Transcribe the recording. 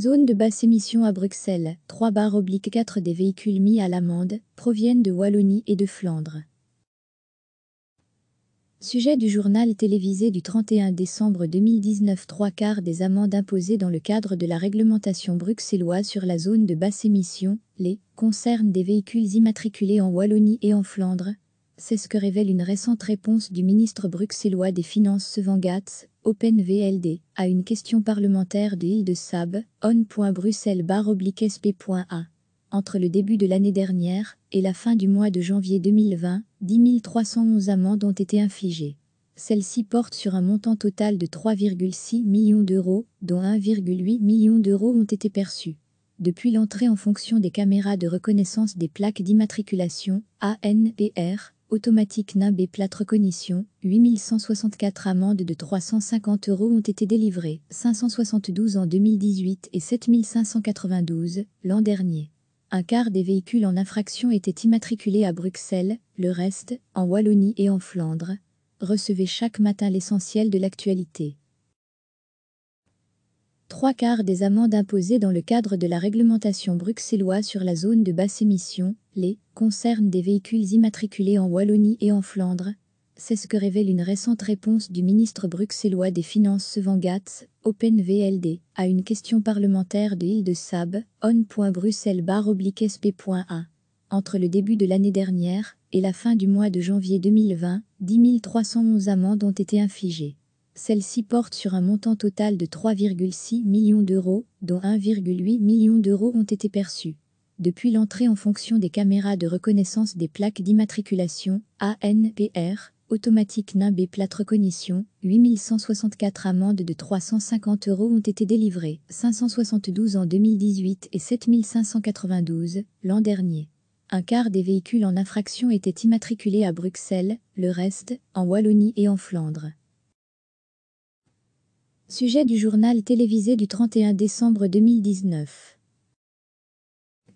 Zone de basse émission à Bruxelles, 3 barres oblique 4 des véhicules mis à l'amende proviennent de Wallonie et de Flandre. Sujet du journal télévisé du 31 décembre 2019 3 quarts des amendes imposées dans le cadre de la réglementation bruxelloise sur la zone de basse émission, les, concernent des véhicules immatriculés en Wallonie et en Flandre, c'est ce que révèle une récente réponse du ministre bruxellois des Finances Sevan Open OpenVLD, à une question parlementaire de Île de Sab, on.bruxelles-sp.a. Entre le début de l'année dernière et la fin du mois de janvier 2020, 10 311 amendes ont été infligées. Celles-ci portent sur un montant total de 3,6 millions d'euros, dont 1,8 million d'euros ont été perçus depuis l'entrée en fonction des caméras de reconnaissance des plaques d'immatriculation ANPR automatique NAB et plate recognition, 8164 amendes de 350 euros ont été délivrées, 572 en 2018 et 7592 l'an dernier. Un quart des véhicules en infraction étaient immatriculés à Bruxelles, le reste, en Wallonie et en Flandre. Recevez chaque matin l'essentiel de l'actualité. Trois quarts des amendes imposées dans le cadre de la réglementation bruxelloise sur la zone de basse émission les concernent des véhicules immatriculés en Wallonie et en Flandre. C'est ce que révèle une récente réponse du ministre bruxellois des Finances Sevan Open VLD, à une question parlementaire de Île de Sab, on.bruxelles-sp.a. Entre le début de l'année dernière et la fin du mois de janvier 2020, 10 311 amendes ont été infligées. Celles-ci portent sur un montant total de 3,6 millions d'euros, dont 1,8 million d'euros ont été perçus depuis l'entrée en fonction des caméras de reconnaissance des plaques d'immatriculation ANPR, automatique NIMB plate recognition, 8164 amendes de 350 euros ont été délivrées, 572 en 2018 et 7592 l'an dernier. Un quart des véhicules en infraction étaient immatriculés à Bruxelles, le reste en Wallonie et en Flandre. Sujet du journal télévisé du 31 décembre 2019.